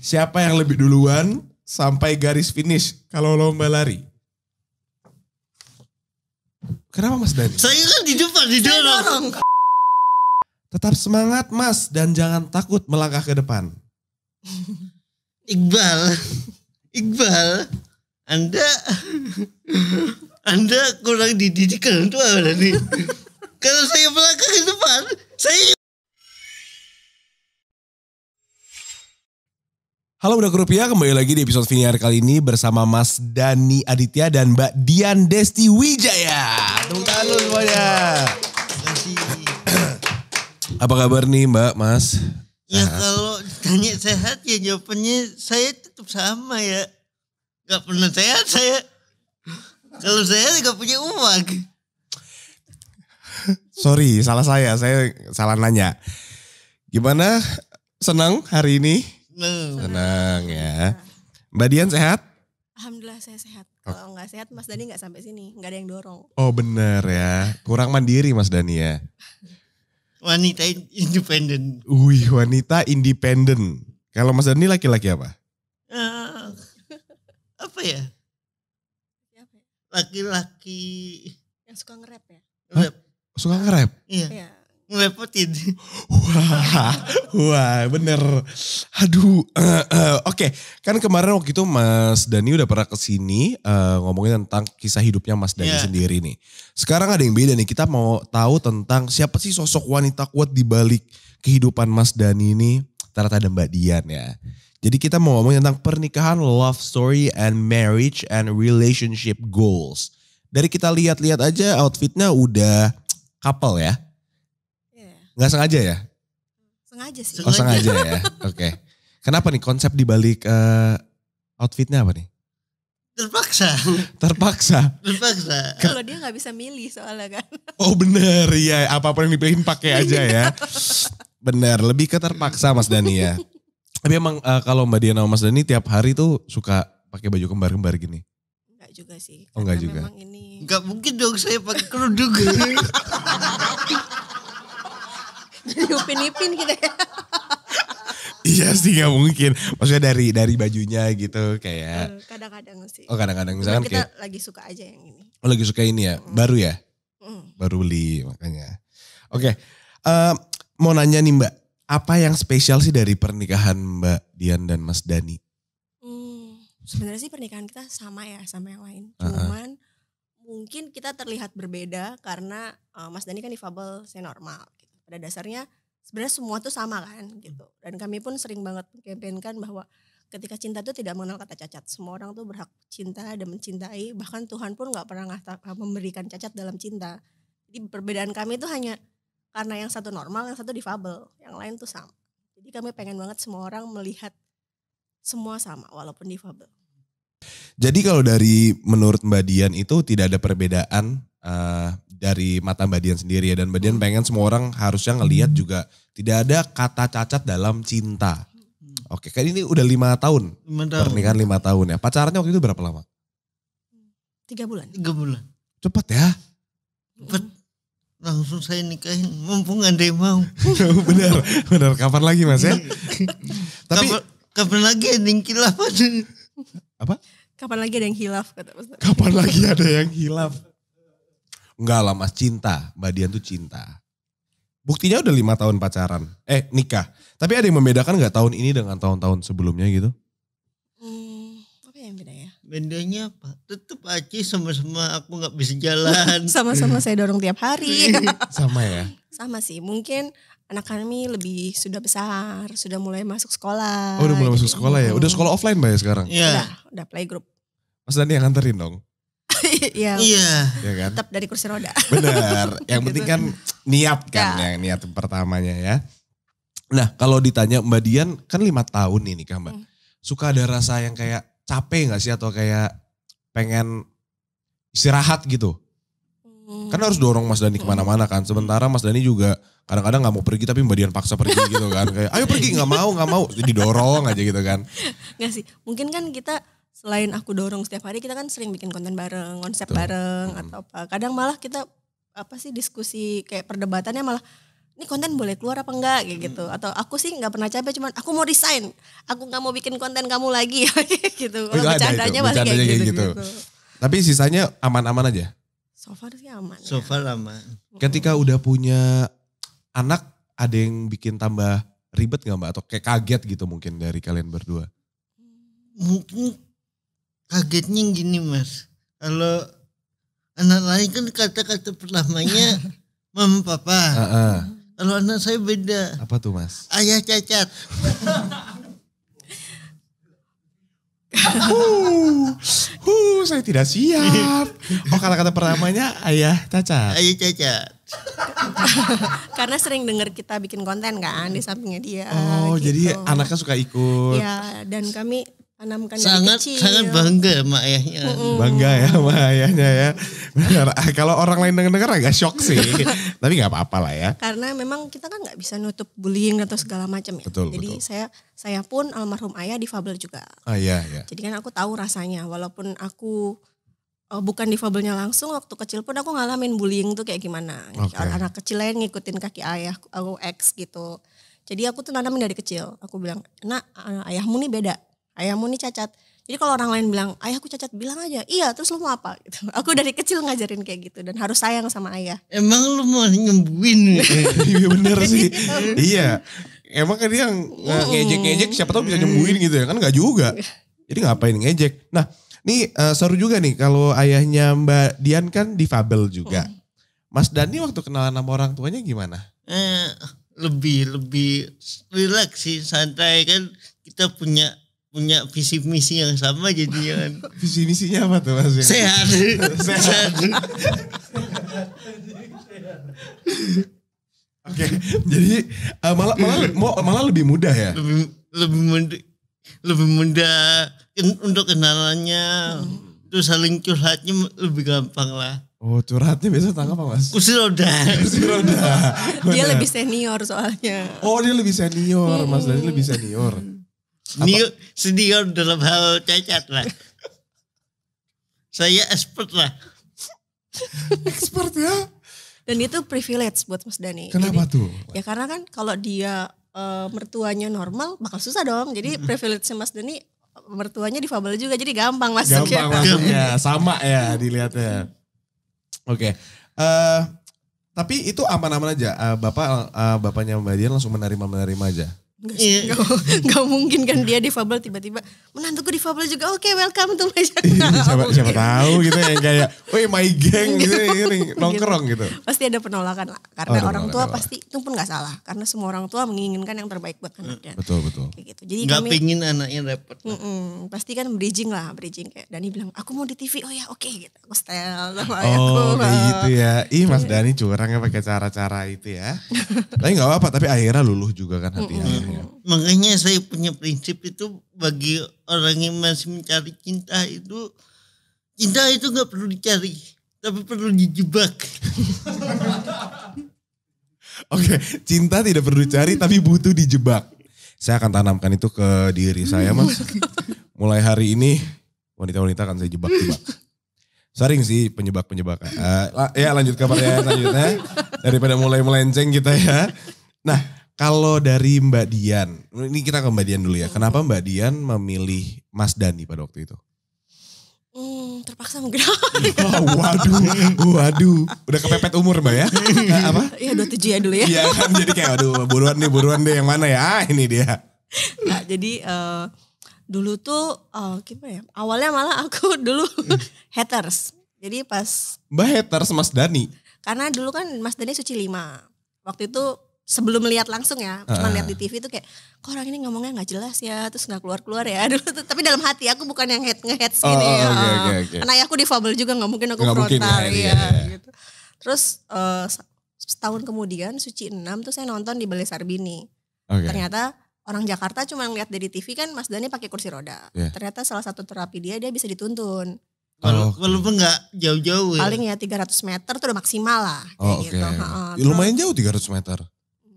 Siapa yang lebih duluan sampai garis finish kalau lomba lari? Kenapa Mas Dani? Saya kan di depan, di dorong. Tetap semangat Mas dan jangan takut melangkah ke depan. Iqbal, Iqbal, Anda, Anda kurang dididik kan itu tua Dani? Kalau saya melangkah ke depan, saya Halo Budak Rupiah, kembali lagi di episode Viniar kali ini bersama Mas Dani Aditya dan Mbak Dian Desti Wijaya. Tepuk tangan dulu semuanya. Apa kabar nih Mbak, Mas? Ya nah. kalau tanya sehat ya jawabannya saya tetap sama ya. Gak pernah sehat saya. Kalau saya gak punya uang. Sorry, salah saya. Saya salah nanya. Gimana? Senang hari ini? senang Tenang ya. Mbak Dian sehat? Alhamdulillah saya sehat. Kalau nggak sehat Mas Dani nggak sampai sini, nggak ada yang dorong. Oh benar ya, kurang mandiri Mas Dani ya. wanita independen. Wih wanita independen. Kalau Mas Dani laki-laki apa? Uh, apa ya? ya? Laki-laki. Yang suka nge-rap ya? Hah? Suka nge-rap? Iya. iya ngerepotin. Wah, wah, bener. Aduh, uh, uh, oke. Okay. Kan kemarin waktu itu Mas Dani udah pernah kesini uh, ngomongin tentang kisah hidupnya Mas Dani yeah. sendiri nih. Sekarang ada yang beda nih. Kita mau tahu tentang siapa sih sosok wanita kuat di balik kehidupan Mas Dani ini. Ternyata ada Mbak Dian ya. Jadi kita mau ngomongin tentang pernikahan, love story, and marriage and relationship goals. Dari kita lihat-lihat aja outfitnya udah couple ya Nggak sengaja ya? Sengaja sih. Oh sengaja ya, oke. Okay. Kenapa nih konsep dibalik uh, outfitnya apa nih? Terpaksa. Terpaksa. Terpaksa. Kalau dia nggak bisa milih soalnya kan. Oh bener, iya apapun yang dipilihin pakai aja ya. Iya. Bener, lebih ke terpaksa Mas Dani ya. Tapi emang uh, kalau Mbak Diana sama Mas Dani tiap hari tuh suka pakai baju kembar-kembar gini? Enggak juga sih. Oh enggak juga. Memang ini... Enggak mungkin dong saya pakai kerudung. Jadi upin-ipin gitu ya. Iya sih gak mungkin. Maksudnya dari dari bajunya gitu kayak. Hmm, kadang-kadang sih. Oh kadang-kadang misalkan kita kayak. lagi suka aja yang ini. Oh lagi suka ini ya, mm. baru ya, mm. baru beli makanya. Oke, okay. uh, eh, mau nanya nih Mbak, apa yang spesial sih dari pernikahan Mbak Dian dan Mas Dani? Hmm, Sebenarnya sih pernikahan kita sama ya sama yang lain, cuman uh -huh. mungkin kita terlihat berbeda karena uh, Mas Dani kan difabel, saya normal pada dasarnya sebenarnya semua tuh sama kan gitu. Hmm. Dan kami pun sering banget mengkampanyekan bahwa ketika cinta itu tidak mengenal kata cacat. Semua orang tuh berhak cinta dan mencintai. Bahkan Tuhan pun nggak pernah memberikan cacat dalam cinta. Jadi perbedaan kami itu hanya karena yang satu normal, yang satu difabel, yang lain tuh sama. Jadi kami pengen banget semua orang melihat semua sama walaupun difabel. Jadi kalau dari menurut Mbak Dian itu tidak ada perbedaan uh, dari mata Mbak Dian sendiri ya dan Mbak Dian hmm. pengen semua orang harusnya ngelihat hmm. juga tidak ada kata cacat dalam cinta. Hmm. Oke, kan ini udah lima tahun, lima pernikahan lima tahun ya. Pacarannya waktu itu berapa lama? Tiga bulan. Tiga bulan. Cepat ya. Cepat. Langsung saya nikahin, mumpung ada yang mau. benar, benar. Kapan lagi mas ya? Tapi kapan, kapan lagi ada yang hilaf Apa? Kapan lagi ada yang hilaf kata Mas. Kapan lagi ada yang hilaf? Enggak lah mas, cinta. Mbak Dian tuh cinta. Buktinya udah lima tahun pacaran. Eh nikah. Tapi ada yang membedakan gak tahun ini dengan tahun-tahun sebelumnya gitu? Hmm, apa yang beda ya? Bedanya apa? Tetep aja sama-sama aku gak bisa jalan. Sama-sama saya dorong tiap hari. sama ya? Sama sih. Mungkin anak kami lebih sudah besar, sudah mulai masuk sekolah. Oh udah mulai masuk sekolah ya? Udah hmm. sekolah offline mbak ya sekarang? Iya. Udah, udah playgroup. Mas Dani yang nganterin dong? Iya. Iya. Ya kan? Tetap dari kursi roda. Benar. Yang gitu. penting kan niat kan ya. yang niat pertamanya ya. Nah kalau ditanya Mbak Dian kan lima tahun ini kan Mbak. Hmm. Suka ada rasa yang kayak capek gak sih atau kayak pengen istirahat gitu? Hmm. Kan harus dorong Mas Dani kemana-mana kan. Sementara Mas Dani juga kadang-kadang nggak mau pergi tapi Mbak Dian paksa pergi gitu kan. Kayak ayo pergi nggak mau nggak mau didorong aja gitu kan. Gak sih mungkin kan kita selain aku dorong setiap hari kita kan sering bikin konten bareng, konsep Betul. bareng hmm. atau apa. Kadang malah kita apa sih diskusi kayak perdebatannya malah ini konten boleh keluar apa enggak kayak hmm. gitu atau aku sih nggak pernah capek cuman aku mau resign aku nggak mau bikin konten kamu lagi gitu kalau oh, bercandanya masih kayak gitu, gitu. gitu tapi sisanya aman-aman aja so far sih aman so ya. far ya. aman ketika udah punya anak ada yang bikin tambah ribet nggak mbak atau kayak kaget gitu mungkin dari kalian berdua mungkin kagetnya gini mas kalau anak lain kan kata-kata pertamanya mama papa uh -uh. kalau anak saya beda apa tuh mas ayah cacat uh, uh, saya tidak siap. Oh, kata-kata pertamanya ayah cacat. Ayah cacat. Karena sering dengar kita bikin konten kan di sampingnya dia. Oh, gitu. jadi anaknya suka ikut. Iya, dan kami tanamkan sangat dari kecil. sangat bangga sama ayahnya mm bangga ya sama ayahnya ya, ya benar ah, kalau orang lain dengar-dengar agak shock sih tapi nggak apa-apa lah ya karena memang kita kan nggak bisa nutup bullying atau segala macam ya betul, jadi betul. saya saya pun almarhum ayah difabel juga ah, iya, iya. jadi kan aku tahu rasanya walaupun aku uh, bukan difabelnya langsung waktu kecil pun aku ngalamin bullying tuh kayak gimana okay. anak kecil lain ngikutin kaki ayah aku ex gitu jadi aku tuh nanamin dari kecil aku bilang nak eh, ayahmu nih beda ayahmu nih cacat jadi kalau orang lain bilang ayahku cacat bilang aja iya terus lu mau apa gitu. aku dari kecil ngajarin kayak gitu dan harus sayang sama ayah emang lu mau nyembuhin iya bener sih iya emang kan dia ngejek-ngejek siapa tau bisa nyembuhin gitu ya kan gak juga jadi ngapain ngejek nah nih uh, seru juga nih kalau ayahnya Mbak Dian kan difabel juga mm. Mas Dani waktu kenalan sama orang tuanya gimana? Eh, lebih lebih relax sih santai kan kita punya punya visi misi yang sama jadinya kan. visi misinya apa tuh mas? Sehat. Sehat. Oke, jadi uh, malah malah malah lebih mudah ya. Lebih lebih mudah, lebih mudah untuk kenalannya. Hmm. Terus saling curhatnya lebih gampang lah. Oh curhatnya biasa tangkap apa mas? Kursi roda. Kursi roda. dia lebih senior soalnya. Oh dia lebih senior, mas Dari lebih senior. New senior dalam hal cacat lah. Saya expert lah. expert ya. Dan itu privilege buat Mas Dani. Kenapa Jadi, tuh? Ya karena kan kalau dia e, mertuanya normal bakal susah dong. Jadi privilege Mas Dani mertuanya difabel juga jadi gampang masuk gampang gitu. ya. masuknya sama ya dilihatnya oke okay. uh, eh, tapi itu aman-aman aja uh, bapak uh, bapaknya mbak Dian langsung menerima menerima aja Gak, yeah. gak, mungkin kan dia difabel tiba-tiba menantuku difabel juga oke okay, welcome to my iya, channel siapa, siapa tahu gitu ya kayak woi my gang gitu, ya, gitu nongkrong gitu pasti ada penolakan lah karena oh, orang tua pasti itu pun nggak salah karena semua orang tua menginginkan yang terbaik buat anaknya mm, betul betul kayak gitu jadi nggak kami, pingin anaknya repot mm -mm, pasti kan bridging lah bridging kayak Dani bilang aku mau di TV oh ya oke okay, gitu aku style sama oh, aku kayak oh. gitu ya ih Mas iya. Dani curang ya pakai cara-cara itu ya tapi nggak apa-apa tapi akhirnya luluh juga kan hati mm -mm. Iya. Makanya saya punya prinsip itu bagi orang yang masih mencari cinta itu cinta itu nggak perlu dicari, tapi perlu dijebak. Oke, cinta tidak perlu dicari tapi butuh dijebak. Saya akan tanamkan itu ke diri saya, Mas. Mulai hari ini wanita-wanita akan saya jebak-jebak. Sering sih penyebab penyebab Uh, eh, ya lanjut kabarnya, pertanyaan selanjutnya. Daripada mulai melenceng kita ya. Nah, kalau dari Mbak Dian, ini kita ke Mbak Dian dulu ya. Hmm. Kenapa Mbak Dian memilih Mas Dani pada waktu itu? Hmm, terpaksa mungkin. Oh, waduh, waduh. Udah kepepet umur Mbak ya? Iya, Apa? Iya 27 ya dulu ya. Iya kan jadi kayak aduh buruan deh, buruan deh yang mana ya? Ah, ini dia. Nah, jadi uh, dulu tuh uh, gimana ya? Awalnya malah aku dulu haters. Jadi pas Mbak haters Mas Dani. Karena dulu kan Mas Dani suci lima. Waktu itu sebelum melihat langsung ya, cuma uh. lihat di TV itu kayak kok orang ini ngomongnya nggak jelas ya, terus nggak keluar keluar ya. dulu tuh, tapi dalam hati aku bukan yang head ngehead oh, gitu ya. Oh, ya. okay, oh, okay, okay. Karena aku difabel juga nggak mungkin aku gak frontal mungkin, ya, ya, iya. Gitu. Terus uh, setahun kemudian Suci enam tuh saya nonton di Balai Sarbini. Okay. Ternyata orang Jakarta cuma ngeliat dari TV kan Mas Dani pakai kursi roda. Yeah. Ternyata salah satu terapi dia dia bisa dituntun. Walaupun kalau okay. nggak jauh-jauh ya. Paling ya 300 meter tuh udah maksimal lah kayak oh, okay. gitu. Ha -ha. Ya, lumayan jauh 300 meter.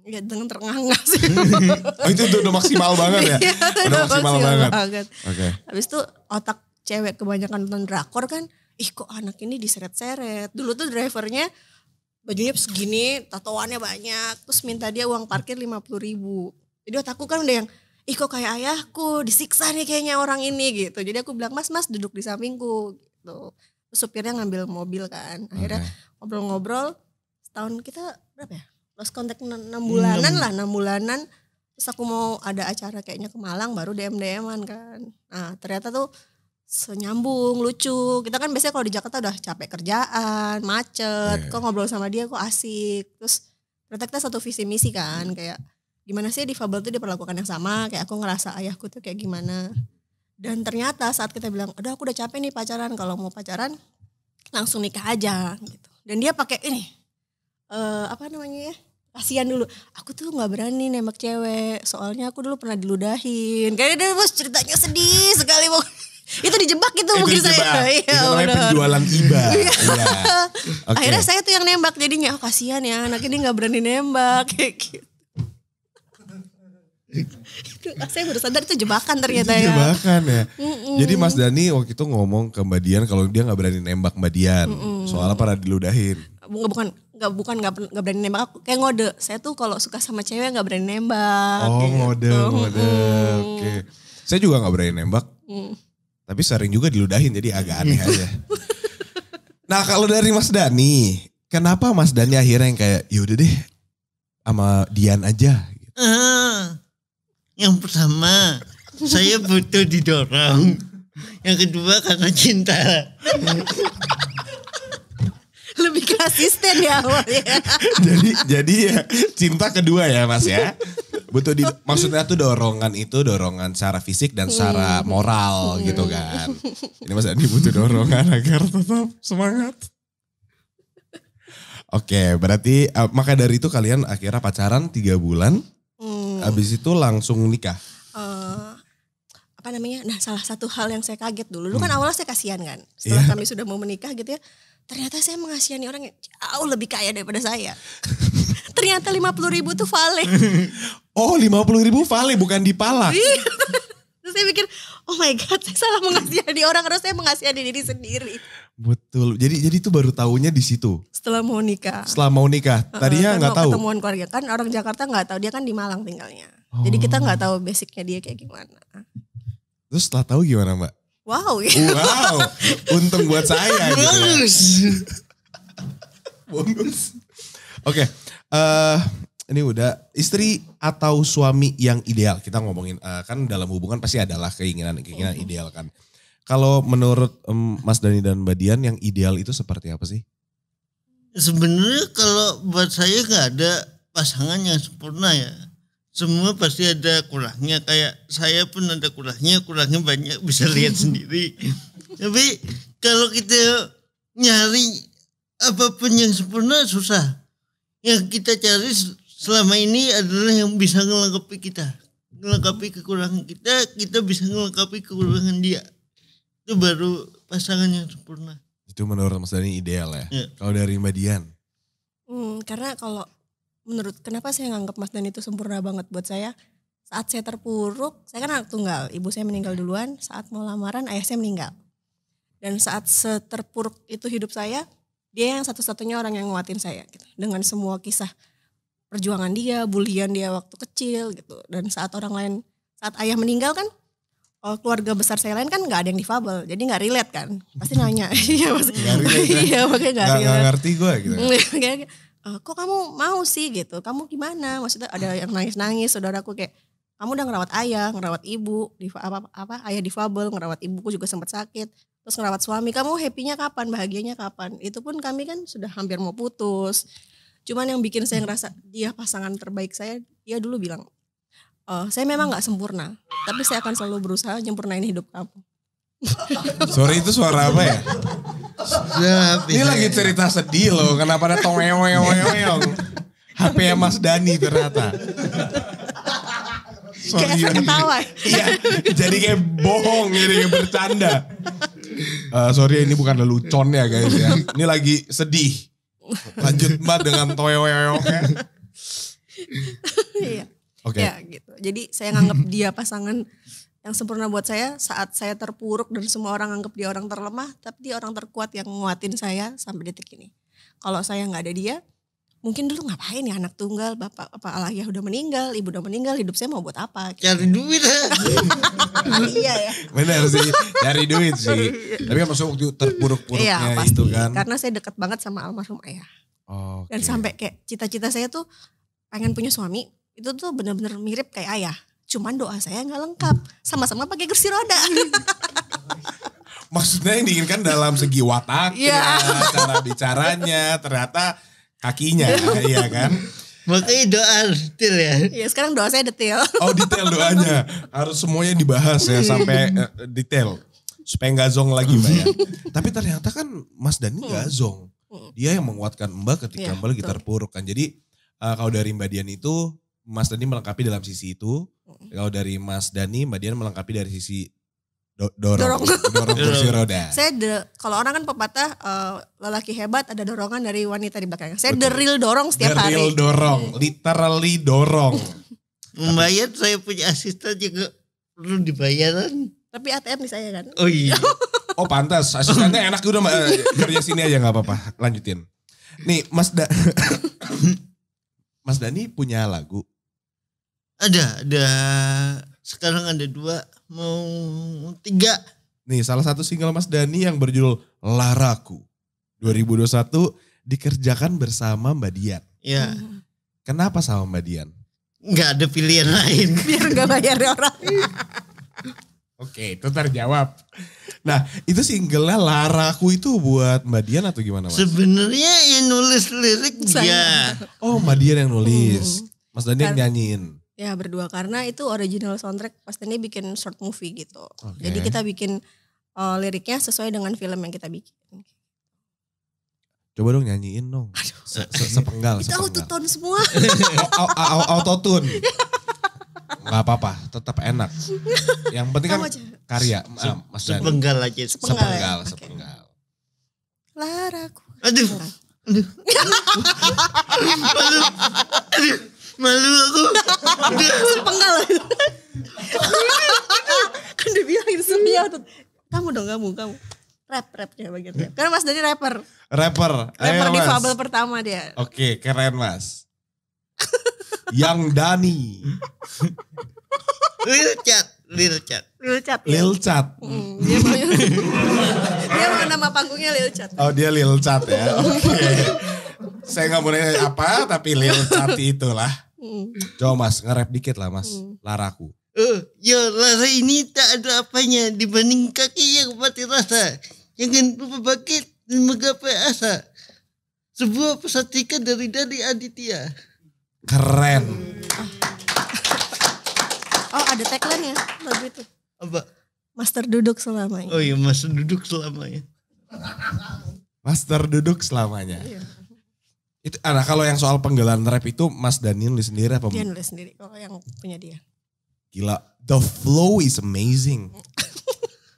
Ya dengan terengah-engah sih. oh, itu udah, udah maksimal banget ya? Iya, udah, maksimal, maksimal banget. banget. Oke. Okay. Habis itu otak cewek kebanyakan nonton drakor kan, ih kok anak ini diseret-seret. Dulu tuh drivernya bajunya segini, tatoannya banyak, terus minta dia uang parkir lima puluh ribu. Jadi otakku kan udah yang, ih kok kayak ayahku, disiksa nih kayaknya orang ini gitu. Jadi aku bilang, mas, mas duduk di sampingku gitu. Terus supirnya ngambil mobil kan, akhirnya ngobrol-ngobrol, okay. setahun kita berapa ya? lost contact enam bulanan lah enam bulanan terus aku mau ada acara kayaknya ke Malang baru DM dm kan nah ternyata tuh senyambung lucu kita kan biasanya kalau di Jakarta udah capek kerjaan macet yeah. kok ngobrol sama dia kok asik terus ternyata kita satu visi misi kan kayak gimana sih di Fable tuh diperlakukan yang sama kayak aku ngerasa ayahku tuh kayak gimana dan ternyata saat kita bilang udah aku udah capek nih pacaran kalau mau pacaran langsung nikah aja gitu dan dia pakai ini uh, apa namanya ya kasihan dulu aku tuh nggak berani nembak cewek soalnya aku dulu pernah diludahin kayaknya dia gitu, bos ceritanya sedih sekali bang itu dijebak gitu eh, itu mungkin dijebak. saya itu iya, namanya penjualan iba ya. Iya. okay. akhirnya saya tuh yang nembak jadinya oh kasihan ya anak ini nggak berani nembak kayak gitu ah, saya baru sadar itu jebakan ternyata itu ya. jebakan ya. Jadi Mas Dani waktu itu ngomong ke Mbak Dian kalau dia nggak berani nembak Mbak Dian. Soalnya pernah diludahin. bukan nggak bukan nggak nggak berani nembak aku kayak ngode saya tuh kalau suka sama cewek nggak berani nembak oh gitu. ngode ngode hmm. oke okay. saya juga nggak berani nembak hmm. tapi sering juga diludahin jadi agak aneh mm. aja nah kalau dari Mas Dani kenapa Mas Dani akhirnya yang kayak yaudah deh sama Dian aja gitu. ah, yang pertama saya butuh didorong yang kedua karena cinta lebih ke asisten ya awalnya. jadi jadi ya cinta kedua ya Mas ya. Butuh di maksudnya tuh dorongan itu dorongan secara fisik dan secara hmm. moral hmm. gitu kan. Ini Mas Andi butuh dorongan agar tetap semangat. Oke, berarti uh, maka dari itu kalian akhirnya pacaran tiga bulan, hmm. habis itu langsung nikah. Uh, apa namanya? Nah, salah satu hal yang saya kaget dulu, dulu hmm. kan awalnya saya kasihan kan, setelah yeah. kami sudah mau menikah gitu ya, ternyata saya mengasihani orang yang jauh lebih kaya daripada saya. ternyata 50 ribu tuh vale. oh 50 ribu vale bukan di pala. Iya. Terus saya pikir, oh my god, saya salah mengasihani orang, harus saya mengasihani diri sendiri. Betul. Jadi jadi itu baru tahunya di situ. Setelah mau nikah. Setelah mau nikah. Tadinya kan nggak tahu. Ketemuan keluarga kan orang Jakarta nggak tahu, dia kan di Malang tinggalnya. Oh. Jadi kita nggak oh. tahu basicnya dia kayak gimana. Terus setelah tahu gimana mbak? wow. Wow, untung buat saya. Gitu ya. Bonus. Oke, eh, ini udah istri atau suami yang ideal. Kita ngomongin uh, kan dalam hubungan pasti adalah keinginan keinginan oh. ideal kan. Kalau menurut um, Mas Dani dan Mbak Dian yang ideal itu seperti apa sih? Sebenarnya kalau buat saya nggak ada pasangan yang sempurna ya semua pasti ada kurangnya kayak saya pun ada kurangnya kurangnya banyak bisa lihat sendiri tapi kalau kita nyari apapun yang sempurna susah yang kita cari selama ini adalah yang bisa melengkapi kita melengkapi kekurangan kita kita bisa melengkapi kekurangan dia itu baru pasangan yang sempurna itu menurut Mas Dani ideal ya, ya. kalau dari Mbak Dian hmm, karena kalau menurut kenapa saya nganggap Mas Dan itu sempurna banget buat saya saat saya terpuruk saya kan anak tunggal ibu saya meninggal duluan saat mau lamaran ayah saya meninggal dan saat terpuruk itu hidup saya dia yang satu-satunya orang yang nguatin saya gitu dengan semua kisah perjuangan dia bulian dia waktu kecil gitu dan saat orang lain saat ayah meninggal kan keluarga besar saya lain kan nggak ada yang difabel jadi nggak relate kan pasti nanya iya maksudnya iya makanya ngerti gue gitu Eh, kok kamu mau sih gitu kamu gimana maksudnya ada ah. yang nangis nangis saudaraku kayak kamu udah ngerawat ayah ngerawat ibu di apa apa ayah difabel ngerawat ibuku juga sempat sakit terus ngerawat suami kamu happynya kapan bahagianya kapan itu pun kami kan sudah hampir mau putus cuman yang bikin saya ngerasa dia pasangan terbaik saya dia dulu bilang uh, saya memang nggak sempurna, tapi saya akan selalu berusaha nyempurnain hidup kamu. Sorry itu suara apa ya? Ini iya, lagi iya. cerita sedih loh. Kenapa ada tongeong-eong. HP Mas Dani ternyata. Sorry, kayak ketawa. Iya, jadi kayak bohong, jadi kayak bercanda. Uh, sorry ya, ini bukan lelucon ya guys ya. Ini lagi sedih. Lanjut mbak dengan toyoyoyoknya. Iya. Oke. Okay. Ya gitu. Jadi saya nganggap dia pasangan yang sempurna buat saya saat saya terpuruk dan semua orang anggap dia orang terlemah tapi dia orang terkuat yang nguatin saya sampai detik ini kalau saya nggak ada dia mungkin dulu ngapain ya anak tunggal bapak apa ayah udah meninggal ibu udah meninggal hidup saya mau buat apa cari duit iya ya benar sih cari duit sih iya. tapi kan waktu terpuruk-puruknya ya, pasti. itu kan karena saya dekat banget sama almarhum ayah okay. dan sampai kayak cita-cita saya tuh pengen punya suami itu tuh bener-bener mirip kayak ayah Cuman doa saya nggak lengkap. Sama-sama pakai kursi roda. Maksudnya yang diinginkan dalam segi watak, yeah. Ya, cara bicaranya, ternyata kakinya, iya kan? Makanya doa detail ya. Iya sekarang doa saya detail. Oh detail doanya. Harus semuanya dibahas ya sampai uh, detail. Supaya nggak zong lagi mbak ya. Tapi ternyata kan Mas Dani nggak hmm. zong. Hmm. Dia yang menguatkan mbak ketika ya, mbak gitar puruk kan. Jadi uh, kalau dari mbak Dian itu Mas Dani melengkapi dalam sisi itu. Mm. Kalau dari Mas Dani, Mbak Dian melengkapi dari sisi do dorong dorong, dorong kursi roda. Saya kalau orang kan pepatah uh, lelaki hebat ada dorongan dari wanita di belakangnya. Saya Betul. the real dorong setiap the hari. The real dorong, mm. literally dorong. Membayar saya punya asisten juga perlu dibayaran. Tapi ATM nih saya kan. Oh iya. oh pantas, asistennya enak udah mbak. Iya. Eh, kerja sini aja nggak apa-apa, lanjutin. Nih Mas da Mas Dani punya lagu ada, ada. Sekarang ada dua, mau tiga. Nih, salah satu single Mas Dani yang berjudul Laraku 2021 dikerjakan bersama Mbak Dian. Iya. Kenapa sama Mbak Dian? ada pilihan lain. Biar gak bayar orang. Oke, itu terjawab. Nah, itu singlenya Laraku itu buat Mbak Dian atau gimana Mas? Sebenarnya yang nulis lirik dia. Oh, Mbak Dian yang nulis. Hmm. Mas Dani yang nyanyiin. Ya berdua karena itu original soundtrack pasti ini bikin short movie gitu. Okay. Jadi kita bikin uh, liriknya sesuai dengan film yang kita bikin. Coba dong nyanyiin dong. sepenggal. itu auto autotune semua. autotune. Gak apa-apa, tetap enak. Yang penting kan karya. Ah, masuk maksudnya. Sepenggal aja. Sepenggal, sepenggal. sepenggal. Okay. Laraku. Aduh. Aduh. Aduh. Aduh. Aduh malu aku sepenggal kan dia bilang itu tuh kamu dong kamu kamu rap rap dia bagian rap karena mas Dani rapper rapper rapper Ayo, di fable pertama dia oke okay, keren mas yang Dani Lil Chat Lil Chat Lil Chat ya. Lil Chat hmm, dia mau dia mau nama panggungnya Lil Chat oh dia Lil Chat ya oke okay. saya nggak boleh apa tapi Lil Chat itulah Mm. Coba mas, nge dikit lah mas, mm. laraku. Oh, ya lara ini tak ada apanya dibanding kaki yang mati rasa. Jangan lupa bangkit dan menggapai asa. Sebuah pesatikan dari dari Aditya. Keren. Ah. Oh ada tagline ya lagu itu. Apa? Master duduk selamanya. Oh iya master duduk selamanya. master duduk selamanya. Iya. Itu, ah, nah kalau yang soal penggalan rap itu Mas Dani nulis sendiri apa? Dia nulis sendiri kalau oh, yang punya dia. Gila, the flow is amazing.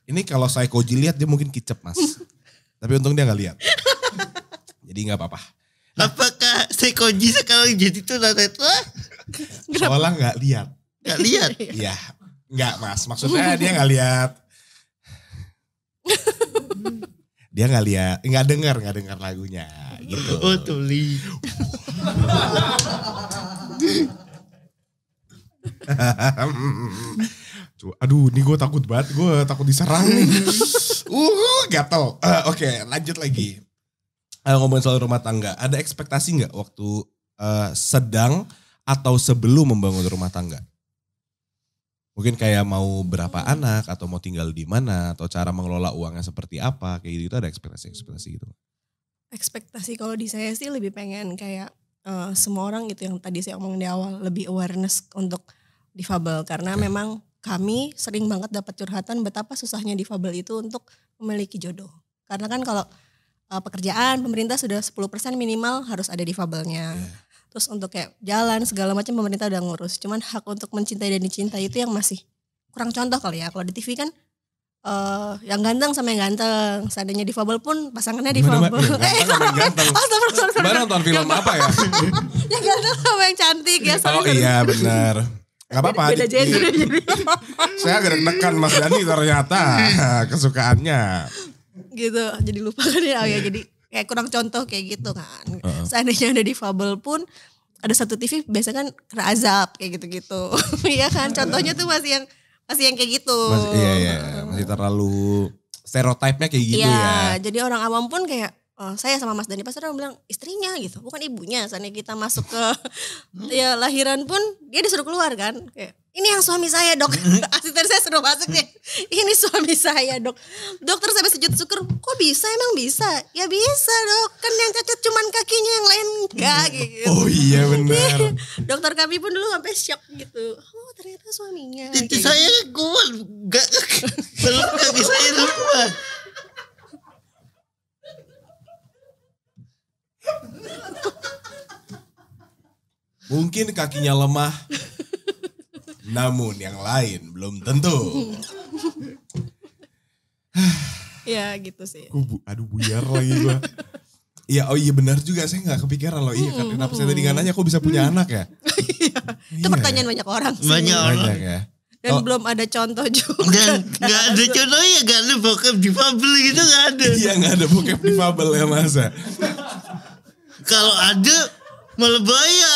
Ini kalau saya koji lihat dia mungkin kicep mas. Tapi untung dia nggak lihat. Jadi nggak apa-apa. Nah, Apakah Sekoji sekarang jadi tunanetra? Soalnya nggak lihat. Nggak lihat? Iya, nggak mas. Maksudnya dia nggak lihat. dia nggak lihat nggak dengar nggak dengar lagunya gitu oh tuli aduh ini gue takut banget gue takut diserang nih uh gatel uh, oke okay, lanjut lagi uh, ngomongin soal rumah tangga ada ekspektasi nggak waktu uh, sedang atau sebelum membangun rumah tangga Mungkin kayak mau berapa hmm. anak atau mau tinggal di mana atau cara mengelola uangnya seperti apa kayak gitu, itu ada ekspektasi-ekspektasi gitu. Ekspektasi kalau di saya sih lebih pengen kayak uh, semua orang gitu yang tadi saya omong di awal lebih awareness untuk difabel karena okay. memang kami sering banget dapat curhatan betapa susahnya difabel itu untuk memiliki jodoh. Karena kan kalau uh, pekerjaan pemerintah sudah 10% minimal harus ada difabelnya. Yeah terus untuk kayak jalan segala macam pemerintah udah ngurus cuman hak untuk mencintai dan dicintai itu yang masih kurang contoh kali ya kalau di TV kan uh, yang ganteng sama yang ganteng. Seandainya difabel pun pasangannya difabel. fable iya, ganteng. Oh, film apa ya? yang ganteng sama yang cantik ya. oh iya benar. Gak apa-apa. Beda, beda gender. Iya. Saya agak nekan Mas Dani ternyata kesukaannya. Gitu, jadi lupa kan ya. Oh ya, jadi kayak kurang contoh kayak gitu kan. Uh-huh. Seandainya ada fable pun ada satu TV biasanya kan kena kayak gitu-gitu. Iya -gitu. kan contohnya tuh masih yang masih yang kayak gitu. Mas, iya iya masih terlalu stereotipnya kayak gitu iya, ya. jadi orang awam pun kayak Oh, saya sama Mas Dani pasti orang bilang istrinya gitu, bukan ibunya. Soalnya kita masuk ke hmm. ya lahiran pun dia disuruh keluar kan, kayak ini yang suami saya dok mm-hmm. asisten saya sudah masuk deh mm-hmm. ini suami saya dok dokter sampai sejut syukur kok bisa emang bisa ya bisa dok kan yang cacat cuman kakinya yang lain enggak mm-hmm. gitu oh iya benar dokter kami pun dulu sampai shock gitu oh ternyata suaminya itu saya gitu. gue enggak belum kaki saya semua mungkin kakinya lemah namun yang lain belum tentu. ya gitu sih. Bu, aduh buyar lagi gue. Iya, oh iya benar juga saya nggak kepikiran loh. Iya, karena hmm. kenapa saya tadi nggak nanya kok bisa punya anak ya? Iya. Itu iya. pertanyaan banyak orang. Sih. Banyak orang. ya. Dan oh. belum ada contoh juga. Dan kan. gak ada ya, nggak ada bokep di Fable gitu gak ada. Iya nggak ada bokep di Fable ya masa. Ya. Kalau ada malah bahaya.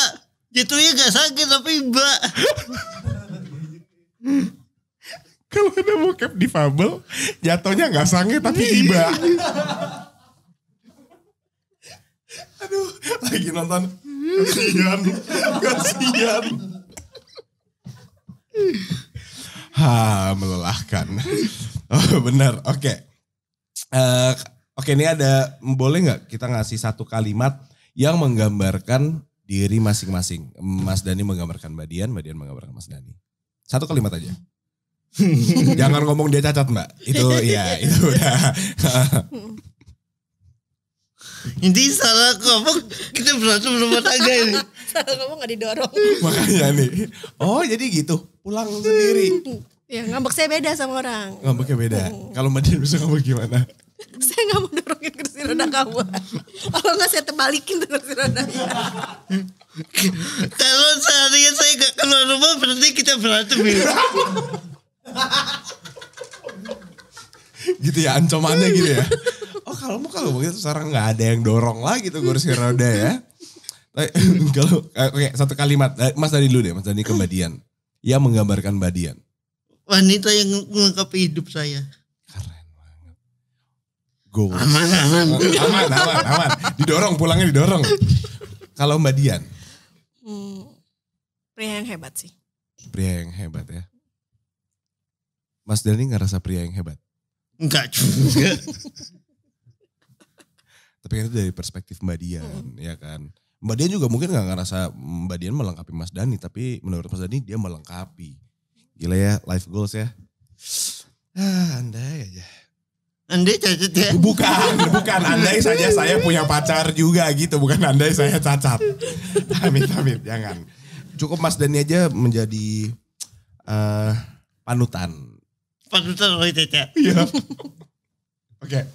ya gak sakit tapi mbak. Kalau ada bokep fabel jatuhnya nggak sange tapi iya. iba. Aduh, lagi nonton. Kasihan, kasihan. Ha, melelahkan. Oh, benar. Oke. Okay. Uh, eh, Oke, okay, ini ada boleh nggak kita ngasih satu kalimat yang menggambarkan diri masing-masing. Mas Dani menggambarkan Mbak Dian, Mbak Dian menggambarkan Mas Dani. Satu kalimat aja. Jangan ngomong dia cacat mbak. Itu ya itu udah. Ini salah ngomong kita berantem rumah tangga ini. salah ngomong gak didorong. Makanya nih. Oh jadi gitu. Pulang sendiri. Ya ngambek saya beda sama orang. Ngambeknya beda. Hmm. Kalau Mbak Dian bisa ngambek gimana? saya nggak mau dorongin kursi roda kamu. Kalau nggak saya terbalikin kursi roda. Kalau seharian saya gak keluar rumah berarti kita berantem ya. gitu ya ancamannya gitu ya. Oh kalau mau kalau begitu sekarang nggak ada yang dorong lah gitu kursi roda ya. kalau oke satu kalimat eh, Mas Dani dulu deh Mas Dani kemadian, yang menggambarkan Badian. Wanita yang melengkapi hidup saya. Keren banget. Go. Aman, aman. aman, aman, aman. Didorong, pulangnya didorong. Kalau badian. Hmm, pria yang hebat sih. Pria yang hebat ya. Mas Dani nggak rasa pria yang hebat? Enggak juga. Tapi kan itu dari perspektif Mbak Dian, hmm. ya kan. Mbak Dian juga mungkin nggak ngerasa Mbak Dian melengkapi Mas Dani, tapi menurut Mas Dani dia melengkapi. Gila ya, life goals ya. Ah, andai aja. Andi cacat ya? Bukan, bukan. Andai saja saya punya pacar juga gitu. Bukan andai saya cacat. Amin, amin. Jangan. Cukup Mas Dani aja menjadi uh, panutan. Panutan oleh Caca. Iya. Oke.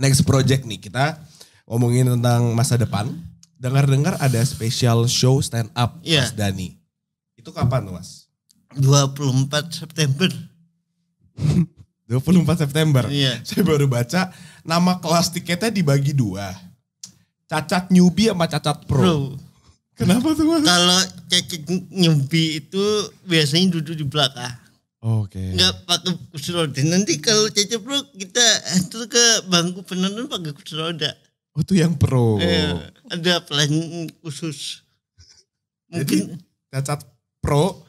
Next project nih kita ngomongin tentang masa depan. Dengar-dengar ada special show stand up yeah. Mas Dani. Itu kapan tuh Mas? 24 September. 24 September. Iya. Saya baru baca nama kelas tiketnya dibagi dua. Cacat newbie sama cacat pro. pro. Kenapa tuh mas? Kalau cacat newbie itu biasanya duduk di belakang. Oke. Okay. Nggak pakai kursi roda. Nanti kalau cacat pro kita atur ke bangku penonton pakai kursi roda. Oh itu yang pro. Eh, ada pelan khusus. Mungkin Jadi, cacat pro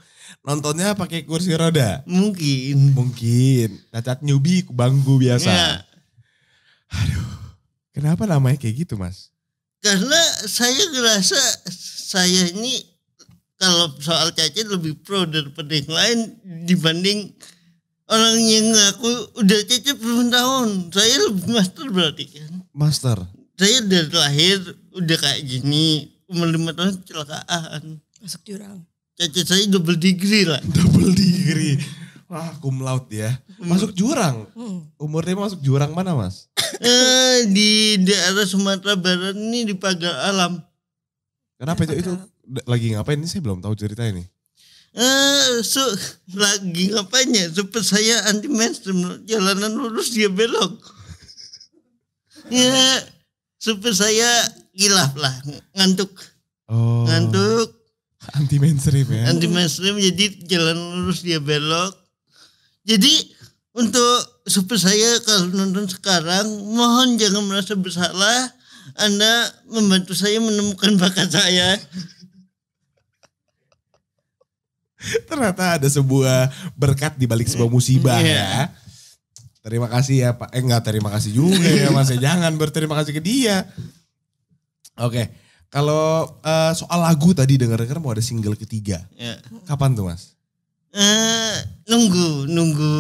nontonnya pakai kursi roda? Mungkin. Mungkin. Cacat nyubi bangku biasa. Ya. Aduh. Kenapa namanya kayak gitu, Mas? Karena saya ngerasa saya ini kalau soal cacat lebih pro daripada yang lain dibanding orang yang ngaku udah cacat berapa tahun. Saya lebih master berarti kan. Master. Saya dari lahir udah kayak gini, umur lima tahun kecelakaan. Masuk jurang. Cece saya double degree lah. Double degree. Wah, cum laude ya. Hmm. Masuk jurang. Hmm. Umurnya masuk jurang mana, Mas? Eh, di daerah Sumatera Barat ini di pagar alam. Kenapa itu, itu lagi ngapain ini saya belum tahu cerita ini. Eh, so, lagi ngapain ya? Supaya saya anti mainstream jalanan lurus dia belok. ya, supaya saya gila lah, ngantuk. Oh. Ngantuk anti mainstream ya anti mainstream jadi jalan lurus dia belok jadi untuk supaya saya kalau nonton sekarang mohon jangan merasa bersalah anda membantu saya menemukan bakat saya ternyata ada sebuah berkat di balik sebuah musibah yeah. ya terima kasih ya pak eh nggak terima kasih juga ya mas ya. jangan berterima kasih ke dia oke okay. Kalau uh, soal lagu tadi dengar-dengar kan mau ada single ketiga. Ya. Kapan tuh mas? Uh, nunggu, nunggu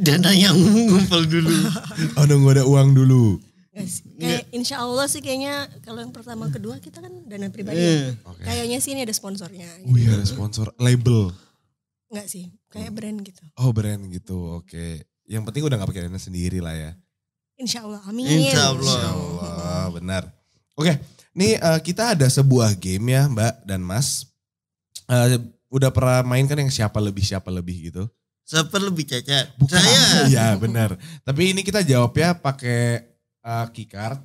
dana yang ngumpul dulu. oh nunggu ada uang dulu. Guys, kayak insya Allah sih kayaknya kalau yang pertama kedua kita kan dana pribadi. Yeah. Okay. Kayaknya sih ini ada sponsornya. Oh iya ada sponsor, label. Enggak sih, kayak brand gitu. Oh brand gitu, oke. Okay. Yang penting udah gak pakai dana sendiri lah ya. Insya Allah, amin. Insya Allah, insya Allah benar. Oke. Okay. Nih uh, kita ada sebuah game ya Mbak dan Mas. Uh, udah pernah main kan yang siapa lebih siapa lebih gitu? Siapa lebih cacat? Bukan. Saya. Iya benar. Tapi ini kita jawab ya pakai uh, keycard.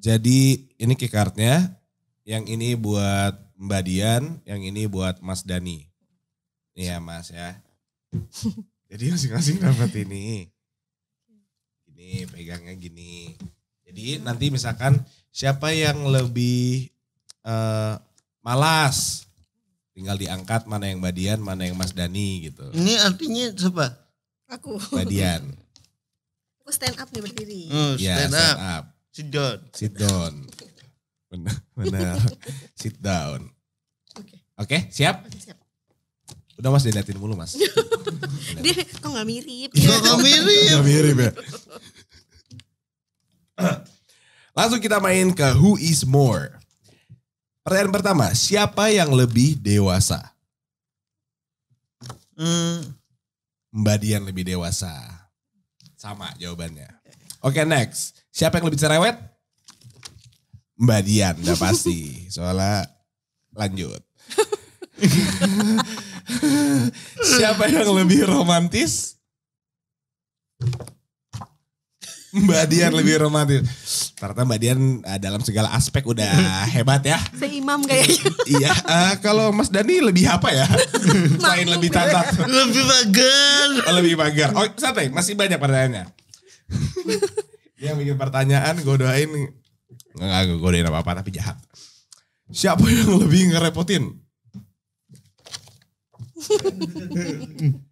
Jadi ini keycardnya. Yang ini buat Mbak Dian, yang ini buat Mas Dani. Iya Mas ya. Jadi masing-masing dapat ini. ini pegangnya gini. Jadi nanti misalkan siapa yang lebih uh, malas tinggal diangkat mana yang Badian mana yang Mas Dani gitu ini artinya siapa aku Badian aku stand up nih berdiri oh, stand, ya, stand up, up. sit down sit down benar benar sit down oke okay. okay, siap, okay, siap. Udah mas diliatin mulu mas. Dia kok gak mirip. Kok gak mirip. gak mirip ya. Langsung kita main ke Who is More. Pertanyaan pertama, siapa yang lebih dewasa? Hmm. Mbak Dian lebih dewasa. Sama jawabannya. Oke okay, next. Siapa yang lebih cerewet? Mbak Dian, udah pasti. Soalnya lanjut. siapa yang lebih romantis? Mbak Dian lebih romantis. Ternyata Mbak Dian eh, dalam segala aspek udah hebat ya. Seimam kayaknya. iya, uh, kalau Mas Dani lebih apa ya? Selain lebih ya. tatap. lebih mager. Oh, lebih pagar. Oh, santai, masih banyak pertanyaannya. Dia bikin pertanyaan, gue doain. Enggak, gue doain apa-apa, tapi jahat. Siapa yang lebih ngerepotin?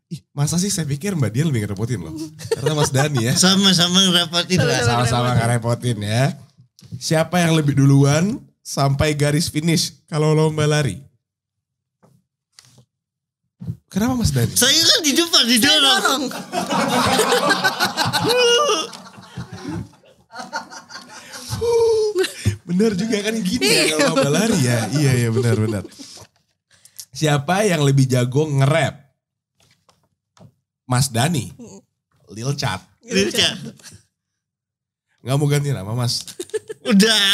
Ih, masa sih saya pikir Mbak Dian lebih ngerepotin loh. Karena Mas Dani ya. Sama-sama ngerepotin lah. Sama-sama ngerepotin ya. Siapa yang lebih duluan sampai garis finish kalau lomba lari? Kenapa Mas Dani? Saya kan di depan, di dorong. bener juga kan gini ya kalau lomba lari ya. Iya, iya benar-benar. Siapa yang lebih jago ngerap Mas Dani. Lil Chat. Lil Chat. Gak mau ganti nama Mas. udah,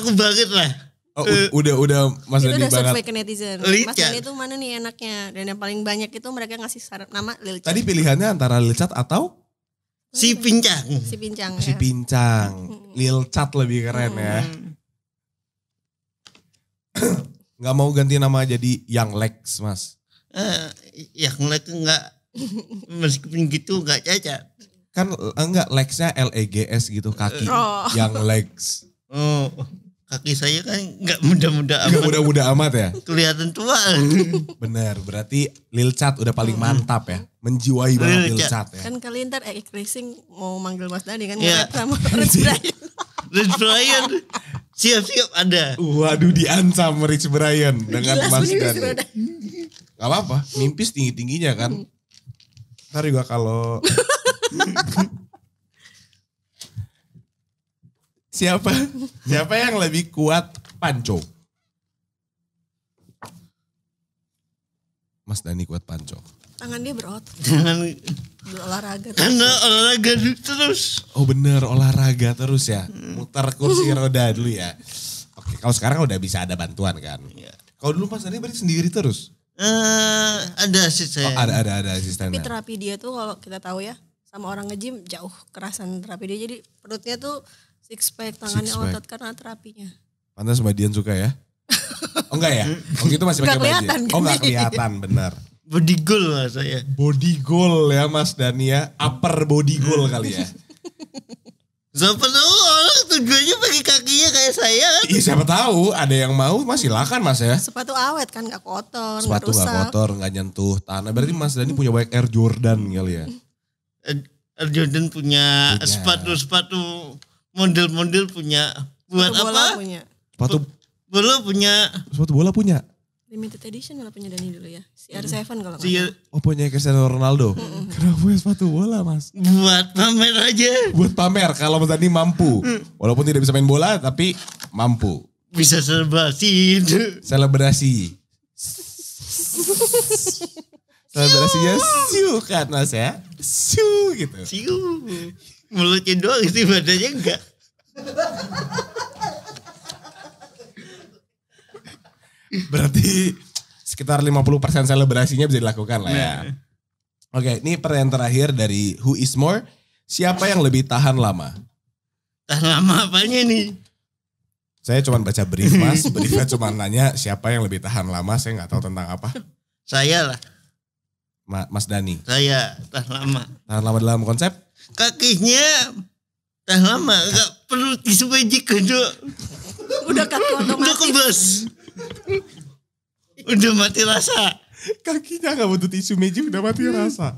aku banget lah. Oh, eh. udah udah Mas itu Dani udah banget. survei ke netizen. Lil Mas Dani itu mana nih enaknya? Dan yang paling banyak itu mereka ngasih saran nama Lil Chat. Tadi pilihannya antara Lil Chat atau Si Pincang. Si Pincang. Si ya. Pincang. Lil Chat lebih keren hmm. ya. Gak mau ganti nama jadi Yang Lex, Mas. Uh, yang Lex enggak Meskipun gitu gak cacat. Kan eh, enggak legsnya L-E-G-S gitu kaki. Eh. Oh. Yang legs. Oh kaki saya kan nggak muda-muda amat. Enggak muda-muda amat ya? Kelihatan tua. Bener, berarti Lil Chat udah paling hmm. mantap ya. Menjiwai banget Lil, Chat ya. Kan kalian ntar Eric Racing mau manggil Mas Dani kan Ya. sama Rich Brian. Rich Brian siap-siap ada. Waduh diancam Rich Brian dengan Mas Dani. Gak apa-apa, mimpi tinggi-tingginya kan. Hmm. Ntar juga kalau siapa siapa yang lebih kuat Panco? Mas Dani kuat Panco. Tangan dia berotot. Tangan olahraga. Karena olahraga terus. Oh bener olahraga terus ya. Mutar kursi roda dulu ya. Oke kalau sekarang udah bisa ada bantuan kan. Iya. Kalau dulu Mas Dani berarti sendiri terus. Uh, ada asisten. Oh, ada ada ada asisten. Tapi terapi dia tuh kalau kita tahu ya sama orang ngejim jauh kerasan terapi dia jadi perutnya tuh six pack tangannya six pack. otot karena terapinya. Pantas Mbak Dian suka ya? oh enggak ya? Oh gitu masih pakai baju. Kan oh enggak kelihatan benar. Body goal lah saya. Body goal ya Mas Dania, upper body goal mm. kali ya. Siapa tahu orang tujuannya pakai kakinya kayak saya. Iya siapa tahu ada yang mau mas silakan mas ya. Sepatu awet kan gak kotor. Sepatu gak, gak kotor gak nyentuh tanah. Berarti mas Dani punya banyak Air Jordan kali ya. Air Jordan punya sepatu-sepatu model-model punya buat sepatu apa? Punya. Sepatu bola punya. Sepatu bola punya limited edition malah punya Dani dulu ya. CR7 hmm. kalau si, Oh punya Cristiano Ronaldo. Hmm. Kenapa punya sepatu bola mas? Buat pamer aja. Buat pamer kalau Mas Dani mampu. Mm. Walaupun tidak bisa main bola tapi mampu. Bisa selebrasi. Selebrasi. Selebrasinya siu kan mas ya. Siu gitu. Siu. Mulutnya doang sih badannya enggak. Berarti sekitar 50% selebrasinya bisa dilakukan lah ya. Yeah. Iya. Oke, okay, ini pertanyaan terakhir dari Who is more? Siapa yang lebih tahan lama? Tahan lama apanya nih? Saya cuma baca brief mas, briefnya cuma nanya siapa yang lebih tahan lama, saya nggak tahu tentang apa. Saya lah. Ma mas Dani. Saya tahan lama. Tahan lama dalam konsep? Kakinya tahan lama, nggak perlu disuai dok. Udah kakak Udah kebas udah mati rasa. Kakinya gak butuh tisu meja udah mati rasa.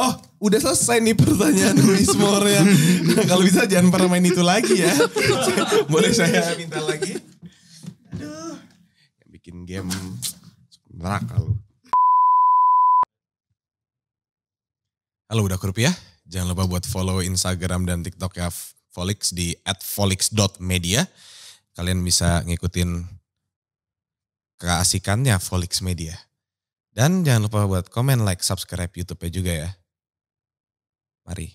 Oh, udah selesai nih pertanyaan Luis ya. Nah, kalau bisa jangan pernah main itu lagi ya. Boleh saya minta lagi? Aduh. yang bikin game neraka lu. Halo udah kerupiah ya. Jangan lupa buat follow Instagram dan TikTok ya Volix di at volix.media. Kalian bisa ngikutin keasikannya folix Media. Dan jangan lupa buat komen, like, subscribe YouTube-nya juga ya. Mari.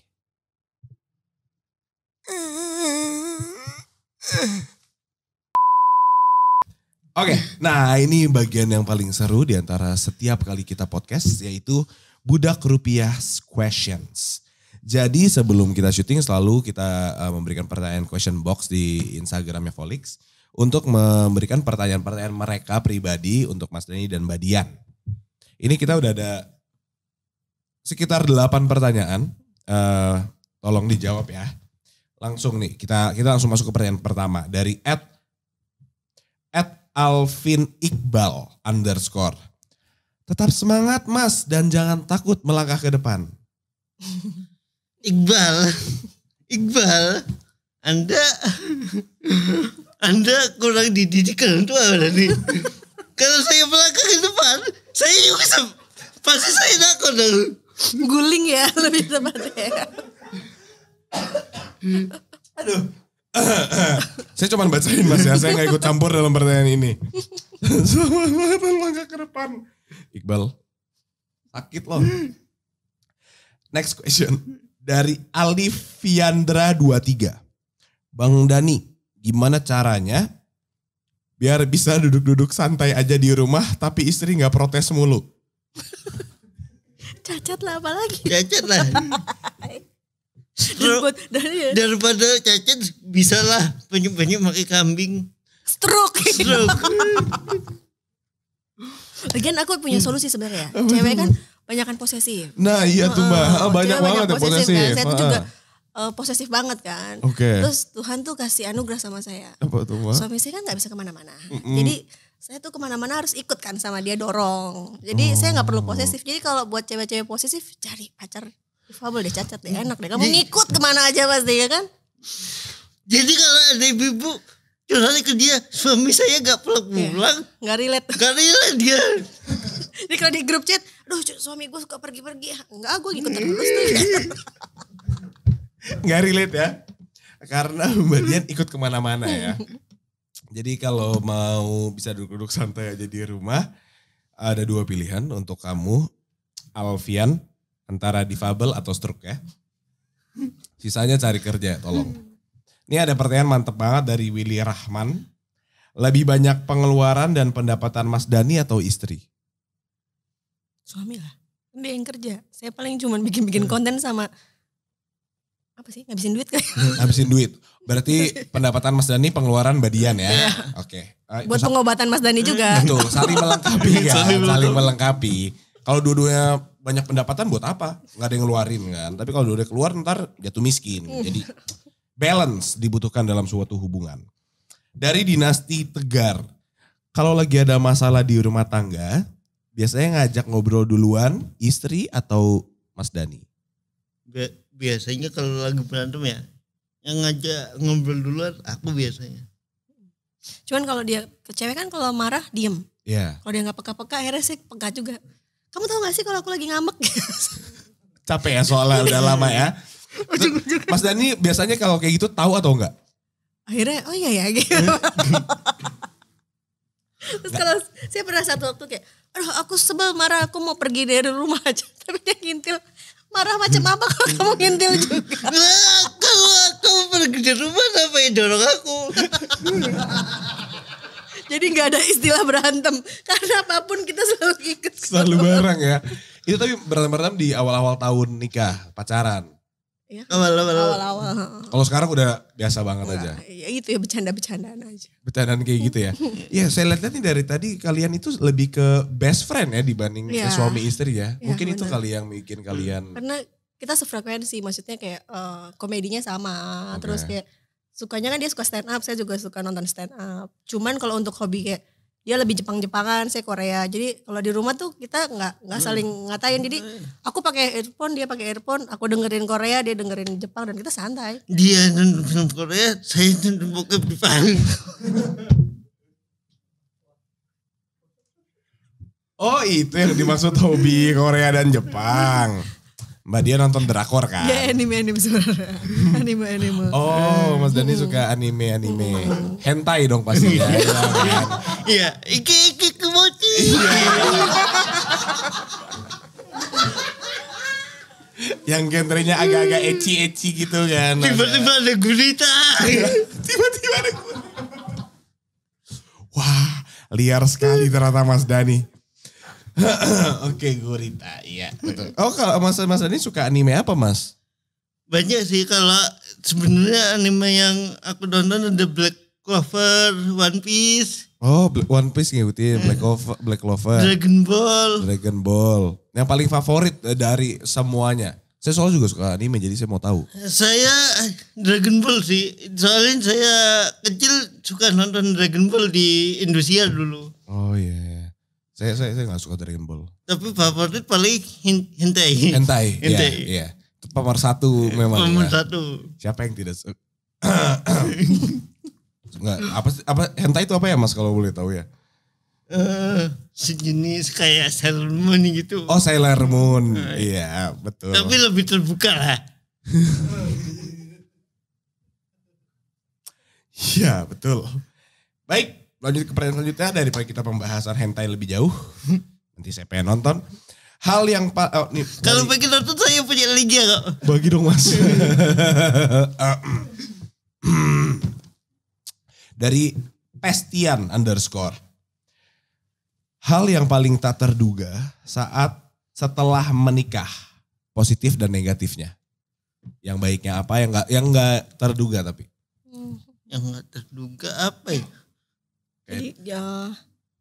Oke, okay, nah ini bagian yang paling seru di antara setiap kali kita podcast yaitu Budak Rupiah Questions. Jadi sebelum kita syuting selalu kita uh, memberikan pertanyaan question box di Instagramnya Folix untuk memberikan pertanyaan-pertanyaan mereka pribadi untuk Mas Denny dan Mbak Dian. Ini kita udah ada sekitar 8 pertanyaan. Uh, tolong dijawab ya. Langsung nih kita kita langsung masuk ke pertanyaan pertama dari at at Alvin Iqbal underscore. Tetap semangat mas dan jangan takut melangkah ke depan. Iqbal, Iqbal, Anda, Anda kurang dididik orang tua berarti. Kalau saya belakang ke depan, saya juga pasti saya nakon dong. Guling ya lebih tepatnya. Aduh. saya cuma bacain mas ya, saya nggak ikut campur dalam pertanyaan ini. Sama langkah ke depan. Iqbal, sakit loh. Next question dari Alif Fiandra 23. Bang Dani, gimana caranya biar bisa duduk-duduk santai aja di rumah tapi istri nggak protes mulu? Cacat lah apalagi. Cacat lah. daripada, ya. daripada cacat bisalah banyak-banyak pakai kambing. Stroke. Stroke. Lagian aku punya solusi sebenarnya. Cewek kan banyakan posesif. Nah iya tuh mbak, uh, banyak banget posesif. posesif. Kan? Saya tuh juga uh, posesif banget kan. Okay. Terus Tuhan tuh kasih anugerah sama saya. Apa tuh mbak? Suami saya kan gak bisa kemana-mana. Mm -mm. Jadi saya tuh kemana-mana harus ikut kan sama dia dorong. Jadi oh. saya gak perlu posesif. Jadi kalau buat cewek-cewek posesif cari pacar difabel deh cacat deh enak deh. Kamu ngikut kemana aja pasti ya kan. Jadi kalau ada ibu curhat ke dia suami saya gak iya. pulang pulang. Yeah. Gak relate. Gak relate dia. Jadi kalau di grup chat Duh suami gue suka pergi-pergi Enggak gue ikut hmm. terus tuh. Enggak relate ya. Karena Mbak Dian ikut kemana-mana ya. Jadi kalau mau bisa duduk-duduk santai aja di rumah, ada dua pilihan untuk kamu. Alfian, antara difabel atau stroke ya. Sisanya cari kerja, tolong. Hmm. Ini ada pertanyaan mantep banget dari Willy Rahman. Lebih banyak pengeluaran dan pendapatan Mas Dani atau istri? suami lah dia yang kerja saya paling cuman bikin-bikin hmm. konten sama apa sih ngabisin duit kan? ngabisin duit. Berarti pendapatan Mas Dani pengeluaran Badian ya. Iya. Oke. Okay. Uh, eh, Buat pengobatan Mas Dani juga. Hmm, betul, saling melengkapi ya, saling, saling melengkapi. Kalau dua-duanya banyak pendapatan buat apa? Gak ada yang ngeluarin kan. Tapi kalau dua-duanya keluar ntar jatuh miskin. Hmm. Jadi balance dibutuhkan dalam suatu hubungan. Dari dinasti Tegar. Kalau lagi ada masalah di rumah tangga, biasanya ngajak ngobrol duluan istri atau Mas Dani? Biasanya kalau lagi berantem ya, yang ngajak ngobrol duluan aku biasanya. Cuman kalau dia kecewa kan kalau marah diem. Iya. Yeah. Kalau dia nggak peka-peka akhirnya sih peka juga. Kamu tahu gak sih kalau aku lagi ngamuk? Capek ya soalnya udah lama ya. Mas Dani biasanya kalau kayak gitu tahu atau enggak? Akhirnya oh iya ya gitu. Terus kalau saya pernah satu waktu kayak aduh aku sebel marah aku mau pergi dari rumah aja tapi dia ngintil marah macam apa kalau kamu ngintil juga kalau aku pergi dari rumah apa yang dorong aku jadi nggak ada istilah berantem karena apapun kita selalu ikut selalu bareng ya itu tapi berantem-berantem di awal-awal tahun nikah pacaran Ya. Oh, Awal-awal. Kalau sekarang udah biasa banget nah, aja. Ya itu ya bercanda-bercandaan aja. Bercandaan kayak gitu ya. Iya saya lihat nih dari tadi kalian itu lebih ke best friend ya dibanding ya. suami istri ya. ya Mungkin bener. itu kali yang bikin kalian. Hmm. Karena kita sefrekuensi maksudnya kayak uh, komedinya sama. Okay. Terus kayak sukanya kan dia suka stand up, saya juga suka nonton stand up. Cuman kalau untuk hobi kayak dia lebih Jepang-Jepangan, saya Korea. Jadi kalau di rumah tuh kita nggak nggak saling hmm. ngatain. Jadi aku pakai earphone, dia pakai earphone, aku dengerin Korea, dia dengerin Jepang dan kita santai. Dia nonton Korea, saya nonton bokep Jepang. Oh itu yang dimaksud hobi Korea dan Jepang. Mbak Dia nonton drakor kan? Ya anime-anime sebenarnya. Anime-anime. Oh, Mas Dani hmm. suka anime-anime. Hentai dong pasti ya. Iya, iya, kan? iya. iki iki kumochi. Iya. Yang genrenya agak-agak ecchi ecchi gitu kan. Tiba-tiba ada gurita. Tiba-tiba ada gurita. Wah, liar sekali ternyata Mas Dani. Oke, gurita, iya. Oh, kalau Mas Mas ini suka anime apa, Mas? Banyak sih kalau sebenarnya anime yang aku nonton ada Black Clover, One Piece. Oh, Black One Piece ngikutin, hmm. Black Clover, Black Clover. Dragon Ball. Dragon Ball. Yang paling favorit eh, dari semuanya. Saya soalnya juga suka anime jadi saya mau tahu. Saya eh, Dragon Ball sih. Soalnya saya kecil suka nonton Dragon Ball di Indonesia dulu. Oh iya. Yeah. Saya saya saya nggak suka Dragon Ball. Tapi favorit paling hentai. Hentai. ya ya iya. iya. satu memang. Nomor ya. satu. Siapa yang tidak suka? apa apa hentai itu apa ya Mas kalau boleh tahu ya? Uh, sejenis kayak Sailor Moon gitu. Oh Sailor Moon, uh, iya betul. Tapi lebih terbuka lah. Iya betul. Baik, lanjut ke pertanyaan selanjutnya daripada kita pembahasan hentai lebih jauh. Nanti saya pengen nonton. Hal yang pak oh, nih kalau pengen nonton saya punya linknya kok. Bagi dong mas. Dari Pestian underscore. Hal yang paling tak terduga saat setelah menikah positif dan negatifnya. Yang baiknya apa yang nggak yang nggak terduga tapi. Yang nggak terduga apa ya? Jadi ya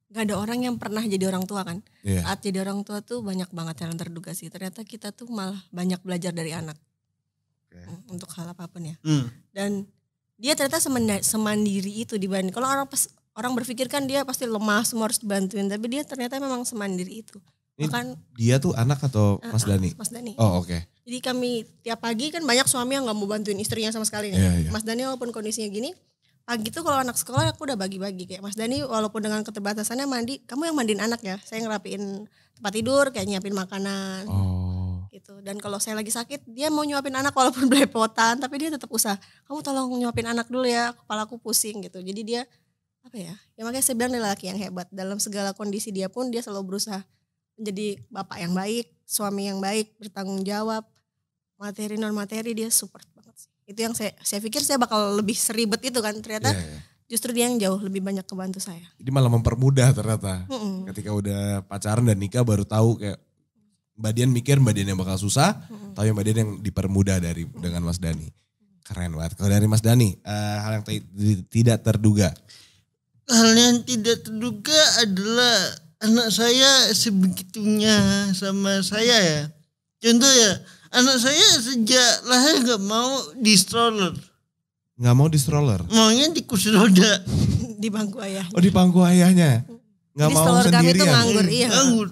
nggak ada orang yang pernah jadi orang tua kan. Yeah. Saat jadi orang tua tuh banyak banget yang terduga sih. Ternyata kita tuh malah banyak belajar dari anak. Okay. Hmm, untuk hal apapun ya. Mm. Dan dia ternyata semandiri itu dibanding kalau orang pas orang berpikir kan dia pasti lemah semua harus dibantuin tapi dia ternyata memang semandiri itu ini Bahkan, dia tuh anak atau Mas Dani Mas Dani oh oke okay. jadi kami tiap pagi kan banyak suami yang nggak mau bantuin istrinya sama sekali nih yeah, yeah. Mas Dani walaupun kondisinya gini pagi ah, tuh kalau anak sekolah aku udah bagi-bagi kayak Mas Dani walaupun dengan keterbatasannya mandi kamu yang mandiin anak ya saya ngerapiin tempat tidur kayak nyiapin makanan oh. gitu dan kalau saya lagi sakit dia mau nyuapin anak walaupun belepotan tapi dia tetap usah kamu tolong nyuapin anak dulu ya kepala aku pusing gitu jadi dia apa ya ya makanya saya bilang dia laki yang hebat dalam segala kondisi dia pun dia selalu berusaha menjadi bapak yang baik suami yang baik bertanggung jawab materi non materi dia support itu yang saya saya pikir saya bakal lebih seribet itu kan ternyata yeah, yeah. justru dia yang jauh lebih banyak kebantu saya jadi malah mempermudah ternyata mm -mm. ketika udah pacaran dan nikah baru tahu kayak Mbak Dian mikir Mbak Dian yang bakal susah, mm -hmm. tapi Mbak Dian yang dipermudah dari mm -hmm. dengan Mas Dani. Keren banget. Kalau dari Mas Dani, uh, hal yang tidak terduga. Hal yang tidak terduga adalah anak saya sebegitunya sama saya ya. Contoh ya, anak saya sejak lahir gak mau di stroller nggak mau di stroller maunya di kursi roda di bangku ayahnya oh di bangku ayahnya nggak mau sendirian kami itu nganggur iya nganggur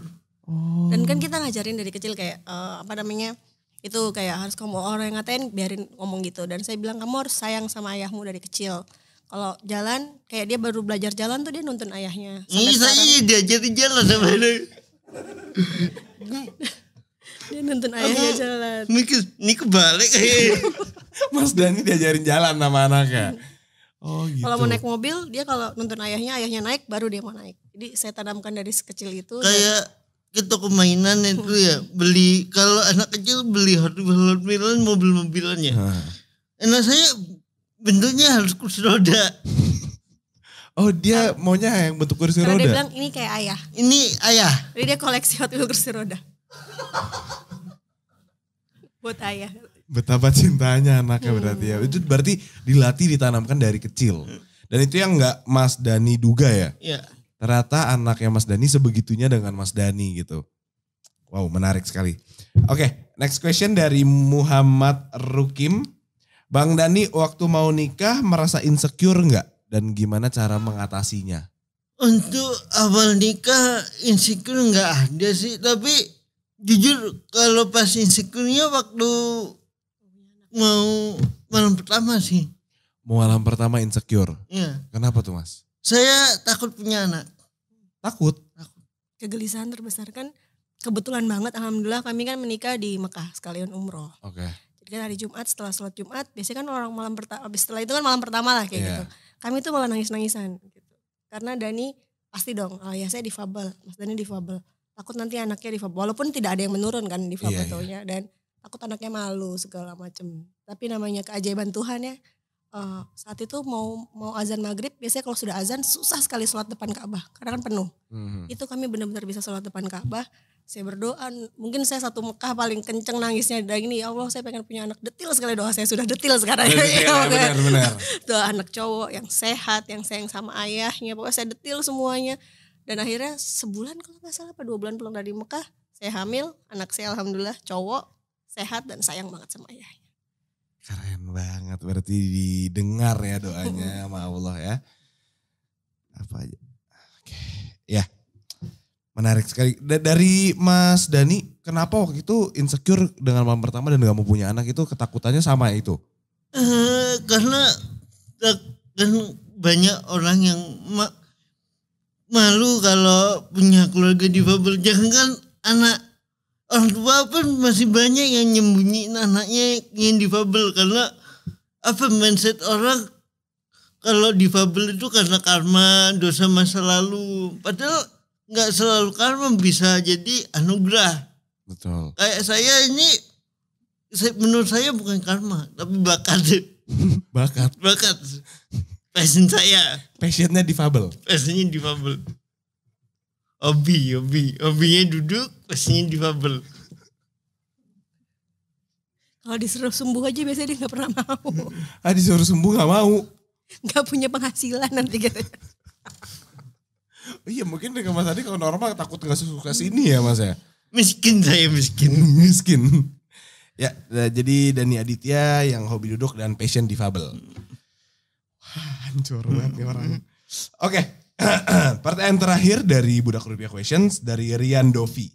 oh. dan kan kita ngajarin dari kecil kayak uh, apa namanya itu kayak harus kamu orang yang ngatain biarin ngomong gitu dan saya bilang kamu harus sayang sama ayahmu dari kecil kalau jalan kayak dia baru belajar jalan tuh dia nonton ayahnya. Ini saya diajarin jalan sama dia. Dia nonton ayahnya Aku, jalan. mikir ini balik. Mas Dani diajarin jalan sama anaknya. Oh gitu. Kalau mau naik mobil, dia kalau nonton ayahnya, ayahnya naik baru dia mau naik. Jadi saya tanamkan dari sekecil itu. Kayak dan... ke mainan itu ya, beli kalau anak kecil beli Hot Wheels mobil-mobilannya. Hmm. Enak saya bentuknya harus kursi roda. Oh dia maunya yang bentuk kursi Karena roda. Dia bilang ini kayak ayah. Ini ayah. Jadi dia koleksi Hot Wheels kursi roda. Buat ayah. Betapa cintanya anaknya hmm. berarti ya. Itu berarti dilatih ditanamkan dari kecil. Dan itu yang nggak Mas Dani duga ya. Iya. Ternyata anaknya Mas Dani sebegitunya dengan Mas Dani gitu. Wow, menarik sekali. Oke, okay, next question dari Muhammad Rukim. Bang Dani waktu mau nikah merasa insecure nggak dan gimana cara mengatasinya? Untuk awal nikah insecure nggak ada sih, tapi jujur kalau pas insecure-nya waktu mau malam pertama sih. Mau malam pertama insecure. Iya. Kenapa tuh mas? Saya takut punya anak. Takut? Takut. Kegelisahan terbesar kan kebetulan banget alhamdulillah kami kan menikah di Mekah sekalian umroh. Oke. Okay. Jadi kan hari Jumat setelah sholat Jumat biasanya kan orang malam pertama habis setelah itu kan malam pertama lah kayak yeah. gitu. Kami tuh malah nangis-nangisan gitu. Karena Dani pasti dong ya saya difabel, Mas Dani difabel takut nanti anaknya difabel walaupun tidak ada yang menurun kan difabel yeah, iya. dan takut anaknya malu segala macam tapi namanya keajaiban Tuhan ya uh, saat itu mau mau azan maghrib biasanya kalau sudah azan susah sekali sholat depan Ka'bah karena kan penuh mm-hmm. itu kami benar-benar bisa sholat depan Ka'bah saya berdoa mungkin saya satu Mekah paling kenceng nangisnya dari ini ya Allah saya pengen punya anak detil sekali doa saya sudah detil sekarang iya, ya, ya, benar, benar. Tuh, anak cowok yang sehat yang sayang sama ayahnya pokoknya saya detil semuanya dan akhirnya sebulan kalau nggak salah apa dua bulan pulang dari Mekah saya hamil anak saya alhamdulillah cowok sehat dan sayang banget sama ayahnya keren banget berarti didengar ya doanya sama Allah ya apa aja oke okay. ya menarik sekali D dari Mas Dani kenapa waktu itu insecure dengan malam pertama dan gak mau punya anak itu ketakutannya sama itu uh, karena kan banyak orang yang malu kalau punya keluarga difabel jangan kan anak orang tua pun masih banyak yang nyembunyiin anaknya yang difabel karena apa mindset orang kalau difabel itu karena karma dosa masa lalu padahal nggak selalu karma bisa jadi anugerah betul kayak saya ini menurut saya bukan karma tapi bakat bakat bakat Passion saya. Passionnya difabel. Passionnya difabel. Hobi, hobi. Hobinya duduk, passionnya difabel. Kalau disuruh sembuh aja biasanya dia gak pernah mau. ah disuruh sembuh gak mau. Gak punya penghasilan nanti gitu. iya mungkin dengan Mas Adi kalau normal takut gak suka sini ya Mas ya. Miskin saya miskin. miskin. Ya, eh, jadi Dani Aditya yang hobi duduk dan passion difabel. hancur banget nih orang. Oke, okay. pertanyaan terakhir dari Budak Rupiah Questions dari Rian Dovi.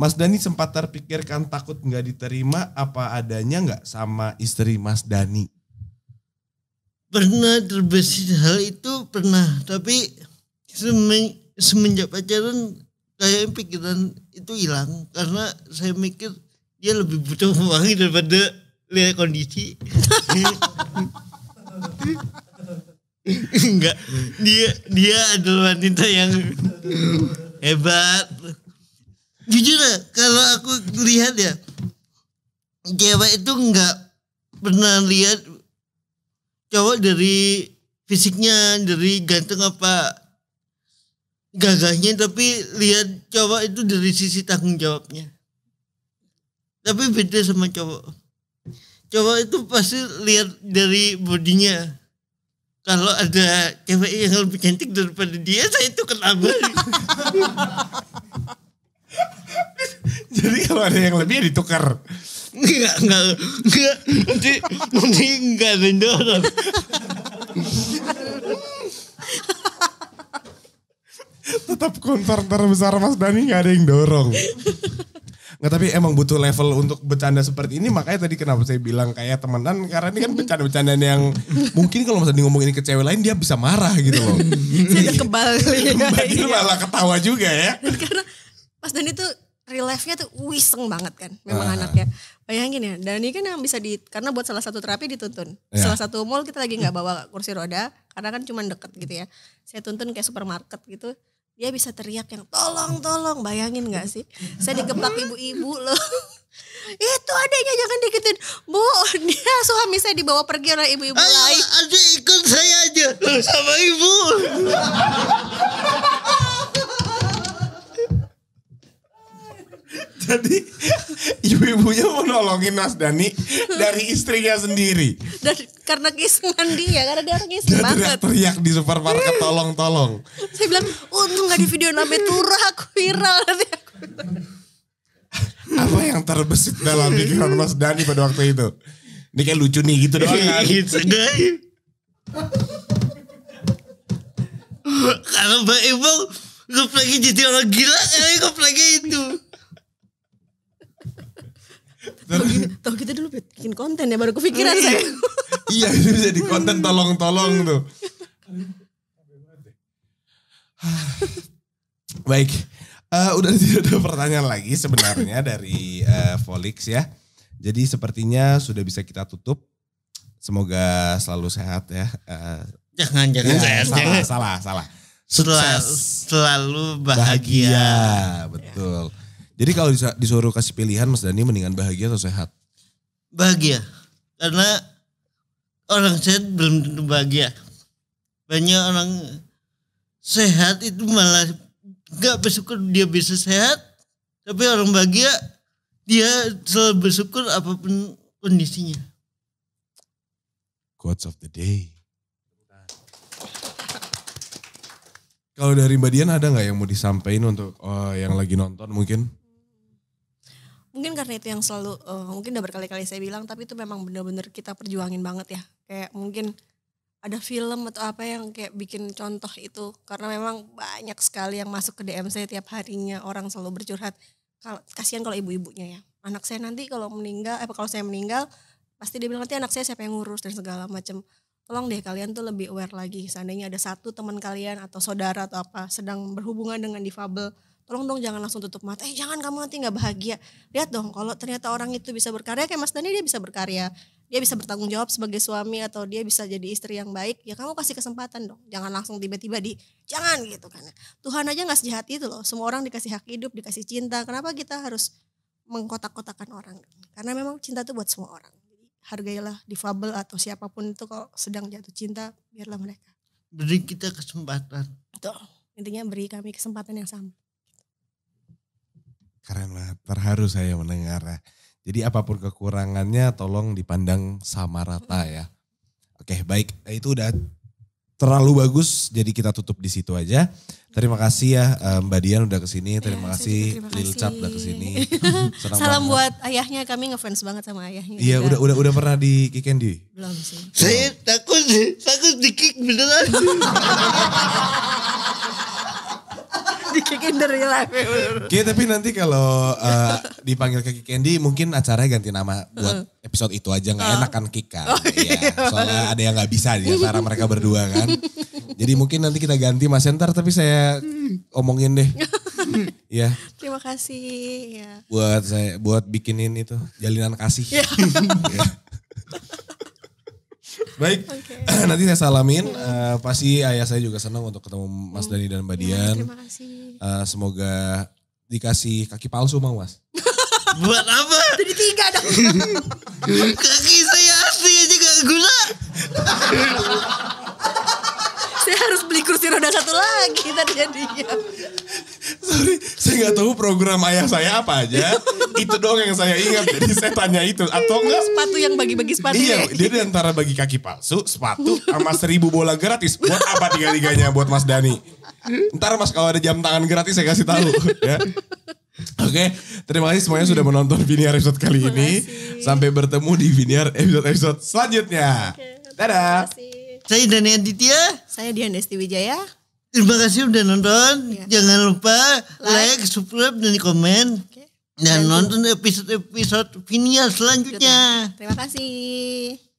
Mas Dani sempat terpikirkan takut nggak diterima apa adanya nggak sama istri Mas Dani? Pernah terbesit hal itu pernah, tapi semen, semenjak pacaran kayak pikiran itu hilang karena saya mikir dia lebih butuh uang daripada lihat kondisi. Enggak, dia dia adalah wanita yang hebat. Jujur lah kalau aku lihat ya, cewek itu enggak pernah lihat cowok dari fisiknya, dari ganteng apa gagahnya, tapi lihat cowok itu dari sisi tanggung jawabnya. Tapi beda sama cowok. Cowok itu pasti lihat dari bodinya kalau ada cewek yang lebih cantik daripada dia saya itu kenapa jadi kalau ada yang lebih ya ditukar enggak enggak enggak nanti nanti enggak dorong. tetap kontor terbesar Mas Dani nggak ada yang dorong Nggak tapi emang butuh level untuk bercanda seperti ini makanya tadi kenapa saya bilang kayak temenan karena ini kan bercanda-bercandaan yang mungkin kalau misalnya ngomongin ke cewek lain dia bisa marah gitu loh. Jadi kebal. Kebal iya. malah ketawa juga ya. karena pas Dani tuh real nya tuh wiseng banget kan memang ah. anaknya. Bayangin ya, Dani kan yang bisa di karena buat salah satu terapi dituntun. Ya. Salah satu mall kita lagi nggak bawa kursi roda karena kan cuma deket gitu ya. Saya tuntun kayak supermarket gitu dia bisa teriak yang tolong tolong bayangin nggak sih saya dikeplak ibu-ibu loh itu adanya jangan dikitin bu dia suami saya dibawa pergi oleh ibu-ibu lain aja ikut saya aja sama ibu Jadi ibu-ibunya nolongin Mas Dani dari istrinya sendiri. Dan karena kisengan dia, karena dia orang kisah banget. teriak di supermarket tolong-tolong. Saya bilang, untung gak di video nama Tura aku viral. Apa yang terbesit dalam pikiran Mas Dani pada waktu itu? Ini kayak lucu nih gitu doang kan? Iya, gitu, karena Mbak Ibu gue lagi jadi orang gila, eh, gue lagi itu. Tau kita gitu, gitu dulu bikin konten ya baru kepikiran saya. iya itu iya, bisa di konten tolong-tolong tuh. Baik, uh, udah tidak ada pertanyaan lagi sebenarnya dari uh, Folix ya. Jadi sepertinya sudah bisa kita tutup. Semoga selalu sehat ya. Uh, jangan jangan ya, sehat, salah, jangan. salah salah. Selalu, selalu bahagia. bahagia betul. Ya. Jadi kalau disuruh kasih pilihan Mas Dani mendingan bahagia atau sehat? Bahagia. Karena orang sehat belum tentu bahagia. Banyak orang sehat itu malah nggak bersyukur dia bisa sehat. Tapi orang bahagia dia selalu bersyukur apapun kondisinya. Quotes of the day. Kalau dari Mbak Dian ada nggak yang mau disampaikan untuk oh, yang lagi nonton mungkin? mungkin karena itu yang selalu uh, mungkin udah berkali-kali saya bilang tapi itu memang benar-benar kita perjuangin banget ya kayak mungkin ada film atau apa yang kayak bikin contoh itu karena memang banyak sekali yang masuk ke DM saya tiap harinya orang selalu bercurhat kalau kasihan kalau ibu-ibunya ya anak saya nanti kalau meninggal eh kalau saya meninggal pasti dia bilang nanti anak saya siapa yang ngurus dan segala macam tolong deh kalian tuh lebih aware lagi seandainya ada satu teman kalian atau saudara atau apa sedang berhubungan dengan difabel tolong dong jangan langsung tutup mata eh jangan kamu nanti nggak bahagia lihat dong kalau ternyata orang itu bisa berkarya kayak Mas Dani dia bisa berkarya dia bisa bertanggung jawab sebagai suami atau dia bisa jadi istri yang baik ya kamu kasih kesempatan dong jangan langsung tiba-tiba di jangan gitu kan Tuhan aja nggak sejahat itu loh semua orang dikasih hak hidup dikasih cinta kenapa kita harus mengkotak-kotakan orang karena memang cinta itu buat semua orang jadi hargailah difabel atau siapapun itu kalau sedang jatuh cinta biarlah mereka beri kita kesempatan betul intinya beri kami kesempatan yang sama Keren banget, terharu saya mendengar mendengarnya. Jadi apapun kekurangannya tolong dipandang sama rata ya. Oke baik, eh, itu udah terlalu bagus jadi kita tutup di situ aja. Terima kasih ya eh, Mbak Dian udah kesini, iya, terima ya, kasih Lil Cap udah kesini. Salam banget. buat ayahnya, kami ngefans banget sama ayahnya. Iya udah udah udah pernah di Kick Andy? Belum sih. Saya takut sih, takut di Kick beneran. di Kick in the Real Life. Oke, tapi nanti kalau uh, dipanggil ke Kick Candy mungkin acaranya ganti nama buat episode itu aja nggak oh. enak kan Kick kan. Oh, iya, iya. soalnya ada yang nggak bisa di antara mereka berdua kan. Jadi mungkin nanti kita ganti Mas Entar tapi saya omongin deh. ya. Terima kasih ya. Buat saya buat bikinin itu jalinan kasih. Ya. Baik, okay. nanti saya salamin. Uh, pasti ayah saya juga senang untuk ketemu Mas hmm. Dani dan Mbak ya, Dian. Terima kasih. Uh, semoga dikasih kaki palsu mau Mas. Buat apa? Jadi tiga dong. kaki saya asli aja gak gula. saya harus beli kursi roda satu lagi tadi jadinya. Ya, Sorry, saya nggak tahu program ayah saya apa aja. itu dong yang saya ingat. Jadi saya tanya itu atau enggak sepatu yang bagi-bagi sepatu. Iya, ya? dia di antara bagi kaki palsu, sepatu sama seribu bola gratis. Buat apa tiga-tiganya buat Mas Dani? Ntar Mas kalau ada jam tangan gratis saya kasih tahu ya. Oke, terima kasih semuanya sudah menonton Viniar episode kali ini. Sampai bertemu di Viniar episode-episode selanjutnya. Okay, Dadah. Saya Dani Aditya. Saya Dian Desti Wijaya. Terima kasih udah nonton. Ya. Jangan lupa like, like subscribe, dan komen. Okay. Dan, dan nonton episode-episode Vinia selanjutnya. Terima kasih.